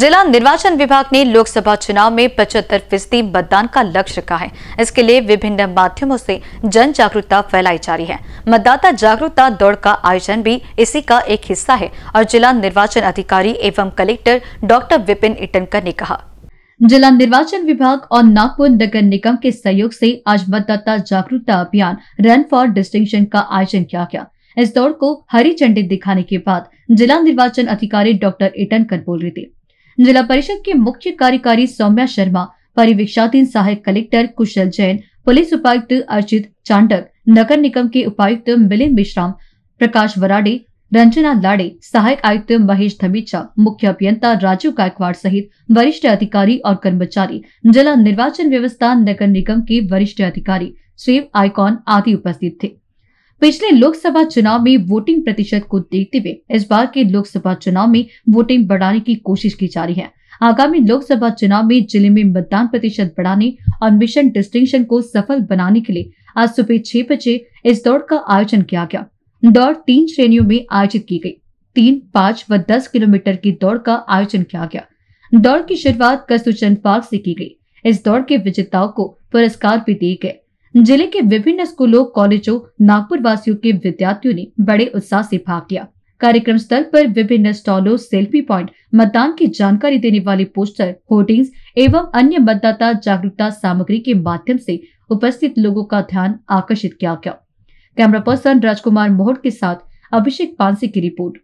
जिला निर्वाचन विभाग ने लोकसभा चुनाव में पचहत्तर फीसदी मतदान का लक्ष्य रखा है इसके लिए विभिन्न माध्यमों से जन जागरूकता फैलाई जा रही है मतदाता जागरूकता दौड़ का आयोजन भी इसी का एक हिस्सा है और जिला निर्वाचन अधिकारी एवं कलेक्टर डॉक्टर विपिन इटनकर ने कहा जिला निर्वाचन विभाग और नागपुर नगर निगम के सहयोग से आज मतदाता जागरूकता अभियान रन फॉर डिस्टिंक्शन का आयोजन किया गया इस दौड़ को हरी झंडी दिखाने के बाद जिला निर्वाचन अधिकारी डॉक्टर इटनकर बोल रहे थे जिला परिषद के मुख्य कार्यकारी सौम्या शर्मा परिवीक्षाधीन सहायक कलेक्टर कुशल जैन पुलिस उपायुक्त अर्जित चांडक नगर निगम के उपायुक्त मिलिंद मिश्राम प्रकाश वराडे रंजना लाड़े सहायक आयुक्त महेश धमीचा मुख्य अभियंता राजू गायकवाड़ सहित वरिष्ठ अधिकारी और कर्मचारी जिला निर्वाचन व्यवस्था नगर निगम के वरिष्ठ अधिकारी स्वीप आइकॉन आदि उपस्थित थे पिछले लोकसभा चुनाव में वोटिंग प्रतिशत को देखते हुए इस बार के लोकसभा चुनाव में वोटिंग बढ़ाने की कोशिश की जा रही है आगामी लोकसभा चुनाव में जिले में मतदान प्रतिशत बढ़ाने और मिशन डिस्टिंक्शन को सफल बनाने के लिए आज सुबह छह बजे इस दौड़ का आयोजन किया गया दौड़ तीन श्रेणियों में आयोजित की गई तीन पाँच व दस किलोमीटर की दौड़ का आयोजन किया गया दौड़ की शुरुआत कस्तुचंद पार्क से की गई इस दौड़ के विजेताओं को पुरस्कार भी दिए गए जिले के विभिन्न स्कूलों कॉलेजों नागपुर वासियों के विद्यार्थियों ने बड़े उत्साह से भाग लिया कार्यक्रम स्थल पर विभिन्न स्टॉलों सेल्फी पॉइंट मतदान की जानकारी देने वाले पोस्टर होर्डिंग्स एवं अन्य मतदाता जागरूकता सामग्री के माध्यम से उपस्थित लोगों का ध्यान आकर्षित किया गया कैमरा पर्सन राजकुमार मोहट के साथ अभिषेक पांसी की रिपोर्ट